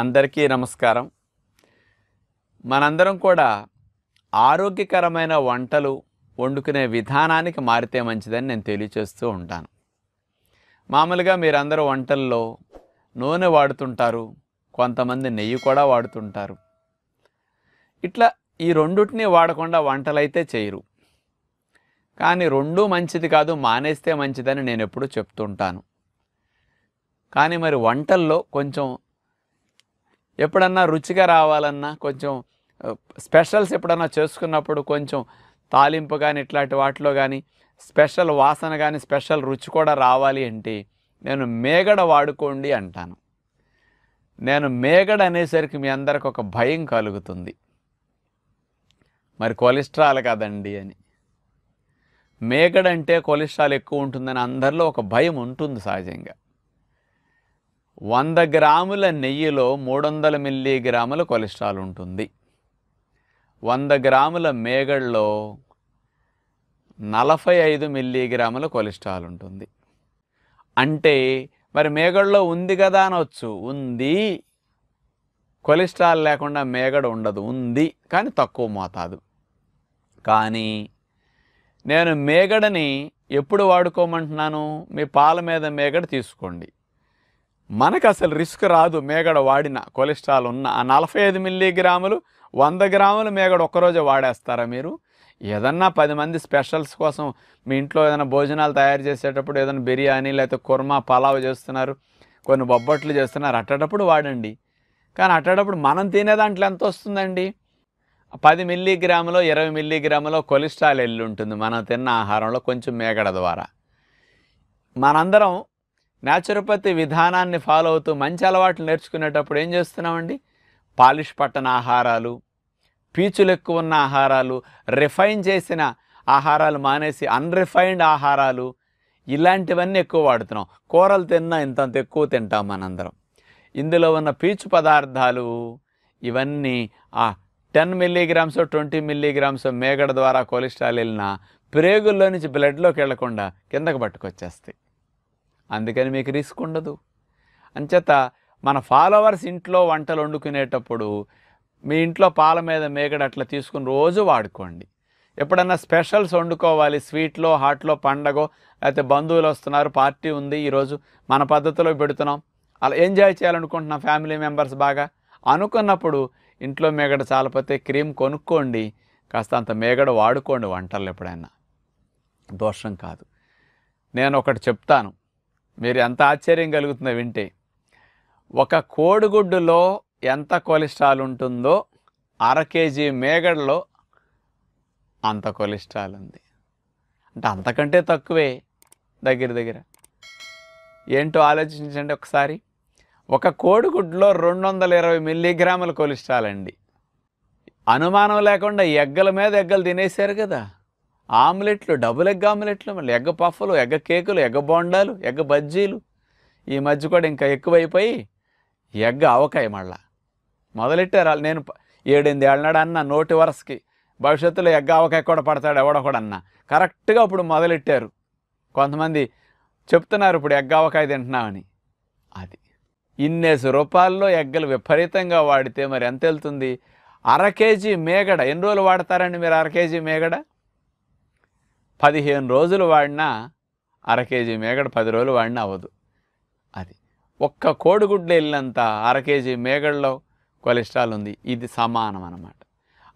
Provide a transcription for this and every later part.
అందరికీ నమస్కారం మనందరం కూడా ఆరోగ్యకరమైన వంటలు వండుకునే విధానానికి మారితే మంచిదని నేను తెలియచేస్తూ ఉంటాను మామూలుగా మీరందరూ వంటల్లో నూనె వాడుతుంటారు కొంతమంది నెయ్యి కూడా వాడుతుంటారు ఇట్లా ఈ రెండుటిని వాడకుండా వంటలైతే చేయరు కానీ రెండు మంచిది కాదు మానేస్తే మంచిదని నేను ఎప్పుడూ చెప్తుంటాను కానీ మరి వంటల్లో కొంచెం ఎప్పుడన్నా రుచిగా రావాలన్నా కొంచెం స్పెషల్స్ ఎప్పుడన్నా చేసుకున్నప్పుడు కొంచెం తాలింపు కానీ ఇట్లాంటి వాటిలో కానీ స్పెషల్ వాసన కానీ స్పెషల్ రుచి కూడా రావాలి అంటే నేను మేగడ వాడుకోండి అంటాను నేను మేగడ అనేసరికి మీ అందరికి ఒక భయం కలుగుతుంది మరి కొలెస్ట్రాల్ కదండి అని మేగడ అంటే కొలెస్ట్రాల్ ఎక్కువ ఉంటుందని అందరిలో ఒక భయం ఉంటుంది సహజంగా వంద గ్రాముల నెయ్యిలో మూడు వందల మిల్లీగ్రాముల కొలెస్ట్రాల్ ఉంటుంది వంద గ్రాముల మేగడ్లో నలభై ఐదు మిల్లీగ్రాముల కొలెస్ట్రాల్ ఉంటుంది అంటే మరి మేగడ్లో ఉంది కదా అనొచ్చు ఉంది కొలెస్ట్రాల్ లేకుండా మేగడ ఉండదు ఉంది కానీ తక్కువ మోతాదు కానీ నేను మేగడని ఎప్పుడు వాడుకోమంటున్నాను మీ పాల మీద మేగడ తీసుకోండి మనకు అసలు రిస్క్ రాదు మేగడ వాడిన కొలెస్ట్రాల్ ఉన్న ఆ నలభై ఐదు మిల్లీగ్రాములు వంద గ్రాములు మేగడ ఒక్కరోజే వాడేస్తారా మీరు ఏదన్నా పది మంది స్పెషల్స్ కోసం మీ ఇంట్లో ఏదైనా భోజనాలు తయారు చేసేటప్పుడు ఏదైనా బిర్యానీ లేకపోతే కుర్మా పలావ్ చేస్తున్నారు కొన్ని బొబ్బట్లు చేస్తున్నారు అట్టేటప్పుడు వాడండి కానీ అట్టేటప్పుడు మనం తినే దాంట్లో ఎంత వస్తుందండి పది మిల్లీగ్రాములో ఇరవై మిల్లీగ్రాములో కొలెస్ట్రాల్ ఎల్లుంటుంది మనం తిన్న ఆహారంలో కొంచెం మేగడ ద్వారా మనందరం న్యాచురోపతి విధానాన్ని ఫాలో అవుతూ మంచి అలవాట్లు నేర్చుకునేటప్పుడు ఏం చేస్తున్నామండి పాలిష్ పట్టన ఆహారాలు పీచులు ఎక్కువ ఉన్న ఆహారాలు రిఫైన్ చేసిన ఆహారాలు మానేసి అన్రిఫైన్డ్ ఆహారాలు ఇలాంటివన్నీ ఎక్కువ వాడుతున్నాం కూరలు తిన్నా ఇంతంత ఎక్కువ తింటాం మనందరం ఇందులో ఉన్న పీచు పదార్థాలు ఇవన్నీ ఆ టెన్ మిల్లీగ్రామ్స్ ట్వంటీ మిల్లీగ్రామ్స్ మేగడ ద్వారా కొలెస్ట్రాల్ వెళ్ళిన ప్రేగుల్లో నుంచి బ్లడ్లోకి వెళ్లకుండా కిందకు పట్టుకొచ్చేస్తాయి అందుకని మీకు రిస్క్ ఉండదు అంచేత మన ఫాలోవర్స్ ఇంట్లో వంటలు వండుకునేటప్పుడు మీ ఇంట్లో పాల మీద మేకడు అట్లా తీసుకుని రోజు వాడుకోండి ఎప్పుడన్నా స్పెషల్స్ వండుకోవాలి స్వీట్లో హాట్లో పండగో లేకపోతే బంధువులు వస్తున్నారు పార్టీ ఉంది ఈరోజు మన పద్ధతిలో పెడుతున్నాం అలా ఎంజాయ్ చేయాలనుకుంటున్నాం ఫ్యామిలీ మెంబర్స్ బాగా అనుకున్నప్పుడు ఇంట్లో మేగడ చాలపోతే క్రీమ్ కొనుక్కోండి కాస్త అంత మేగడ వాడుకోండి వంటలు ఎప్పుడైనా దోషం కాదు నేను ఒకటి చెప్తాను మీరు ఎంత ఆశ్చర్యం కలుగుతుందో వింటే ఒక కోడిగుడ్డులో ఎంత కొలెస్ట్రాల్ ఉంటుందో అర కేజీ మేగడలో అంత కొలెస్ట్రాల్ ఉంది అంటే అంతకంటే తక్కువే దగ్గర దగ్గర ఏంటో ఆలోచించండి ఒకసారి ఒక కోడిగుడ్డులో రెండు వందల ఇరవై మిల్లీగ్రాముల కొలెస్ట్రాల్ అండి అనుమానం లేకుండా ఎగ్గల మీద ఎగ్గలు తినేశారు కదా ఆమ్లెట్లు డబుల్ ఎగ్ ఆమ్లెట్లు మళ్ళీ ఎగ్గ పఫ్ఫలు ఎగ్గ కేకులు ఎగ్గ బొండాలు ఎగ్గ బజ్జీలు ఈ మధ్య కూడా ఇంకా ఎక్కువైపోయి ఎగ్గ అవకాయ మళ్ళా మొదలెట్టారు వాళ్ళు నేను ఏడెనిమిది ఏళ్ళనాడు అన్న నోటి వరసకి భవిష్యత్తులో ఎగ్గ అవకాయ కూడా పడతాడు ఎవడో కూడా అన్న కరెక్ట్గా ఇప్పుడు మొదలెట్టారు కొంతమంది చెప్తున్నారు ఇప్పుడు ఎగ్గ అవకాయ తింటున్నామని అది ఇన్నేసి రూపాయల్లో ఎగ్గలు విపరీతంగా వాడితే మరి ఎంత వెళ్తుంది అర కేజీ మేగడ ఎన్ని రోజులు వాడతారండి మీరు అర కేజీ మేగడ పదిహేను రోజులు వాడినా అర కేజీ మేగడ పది రోజులు వాడినా అవ్వదు అది ఒక్క కోడిగుడ్లు వెళ్ళినంత అర కేజీ మేగడలో కొలెస్ట్రాల్ ఉంది ఇది సమానం అన్నమాట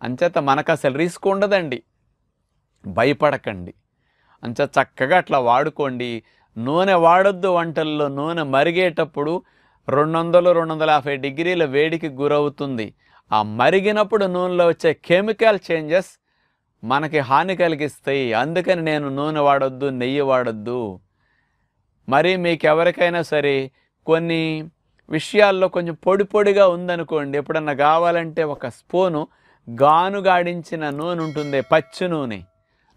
అంచేత మనకు అసలు రిస్క్ ఉండదండి భయపడకండి అంచ చక్కగా అట్లా వాడుకోండి నూనె వాడొద్దు వంటల్లో నూనె మరిగేటప్పుడు రెండు వందలు రెండు వందల యాభై డిగ్రీల వేడికి గురవుతుంది ఆ మరిగినప్పుడు నూనెలో వచ్చే కెమికల్ చేంజెస్ మనకి హాని కలిగిస్తాయి అందుకని నేను నూనె వాడొద్దు నెయ్యి వాడొద్దు మరి మీకు ఎవరికైనా సరే కొన్ని విషయాల్లో కొంచెం పొడి పొడిగా ఉందనుకోండి ఎప్పుడన్నా కావాలంటే ఒక స్పూను గానుగాడించిన నూనె ఉంటుంది పచ్చి నూనె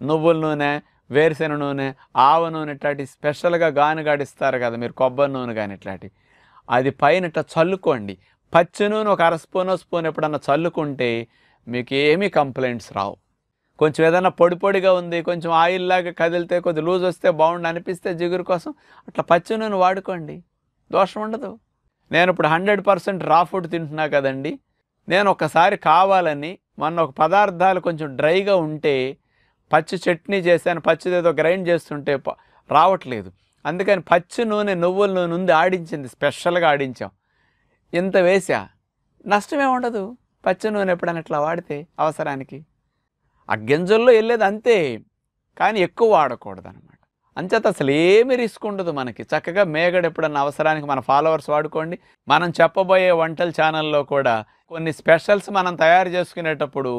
నువ్వుల నూనె వేరుశెనగ నూనె ఆవ నూనె ఇట్లాంటి స్పెషల్గా గానుగాడిస్తారు కదా మీరు కొబ్బరి నూనె కానీ ఇట్లాంటి అది పైన ఇట్లా చల్లుకోండి పచ్చి నూనె ఒక అర స్పూన్ స్పూన్ ఎప్పుడన్నా చల్లుకుంటే మీకు ఏమీ కంప్లైంట్స్ రావు కొంచెం ఏదైనా పొడి పొడిగా ఉంది కొంచెం ఆయిల్ లాగా కదిలితే కొద్ది లూజ్ వస్తే బాగుండు అనిపిస్తే జిగురు కోసం అట్లా పచ్చి నూనె వాడుకోండి దోషం ఉండదు నేను ఇప్పుడు హండ్రెడ్ పర్సెంట్ రా ఫుడ్ తింటున్నా కదండి నేను ఒకసారి కావాలని మొన్న ఒక పదార్థాలు కొంచెం డ్రైగా ఉంటే పచ్చి చట్నీ చేశాను పచ్చిది ఏదో గ్రైండ్ చేస్తుంటే రావట్లేదు అందుకని పచ్చి నూనె నువ్వుల నూనె ఉంది ఆడించింది స్పెషల్గా ఆడించాం ఇంత వేసా నష్టమే ఉండదు పచ్చి నూనె ఎప్పుడైనా ఇట్లా వాడితే అవసరానికి ఆ గింజల్లో వెళ్ళేది అంతే కానీ ఎక్కువ వాడకూడదు అనమాట అంచేత అసలు ఏమి రిస్క్ ఉండదు మనకి చక్కగా మేగడ ఎప్పుడన్నా అవసరానికి మన ఫాలోవర్స్ వాడుకోండి మనం చెప్పబోయే వంటల ఛానల్లో కూడా కొన్ని స్పెషల్స్ మనం తయారు చేసుకునేటప్పుడు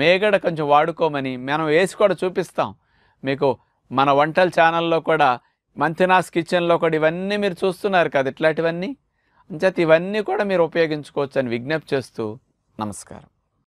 మేగడ కొంచెం వాడుకోమని మనం వేసి కూడా చూపిస్తాం మీకు మన వంటల ఛానల్లో కూడా మంతినాస్ కిచెన్లో కూడా ఇవన్నీ మీరు చూస్తున్నారు కదా ఇట్లాంటివన్నీ అంచేత ఇవన్నీ కూడా మీరు ఉపయోగించుకోవచ్చు అని విజ్ఞప్తి చేస్తూ నమస్కారం